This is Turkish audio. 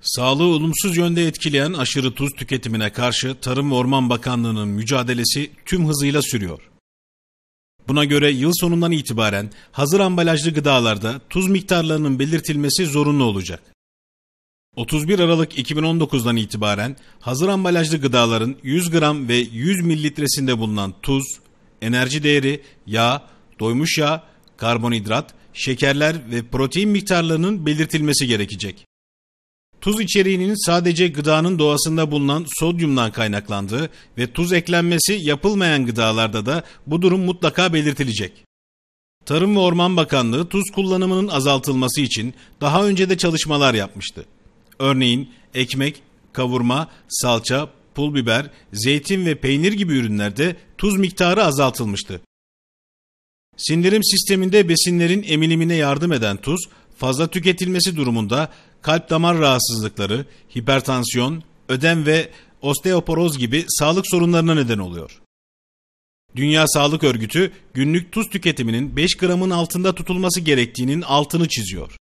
Sağlığı olumsuz yönde etkileyen aşırı tuz tüketimine karşı Tarım ve Orman Bakanlığı'nın mücadelesi tüm hızıyla sürüyor. Buna göre yıl sonundan itibaren hazır ambalajlı gıdalarda tuz miktarlarının belirtilmesi zorunlu olacak. 31 Aralık 2019'dan itibaren hazır ambalajlı gıdaların 100 gram ve 100 mililitresinde bulunan tuz, enerji değeri, yağ, doymuş yağ, karbonhidrat, şekerler ve protein miktarlarının belirtilmesi gerekecek. Tuz içeriğinin sadece gıdanın doğasında bulunan sodyumdan kaynaklandığı ve tuz eklenmesi yapılmayan gıdalarda da bu durum mutlaka belirtilecek. Tarım ve Orman Bakanlığı tuz kullanımının azaltılması için daha önce de çalışmalar yapmıştı. Örneğin ekmek, kavurma, salça, pul biber, zeytin ve peynir gibi ürünlerde tuz miktarı azaltılmıştı. Sindirim sisteminde besinlerin emilimine yardım eden tuz, fazla tüketilmesi durumunda kalp damar rahatsızlıkları, hipertansiyon, ödem ve osteoporoz gibi sağlık sorunlarına neden oluyor. Dünya Sağlık Örgütü günlük tuz tüketiminin 5 gramın altında tutulması gerektiğinin altını çiziyor.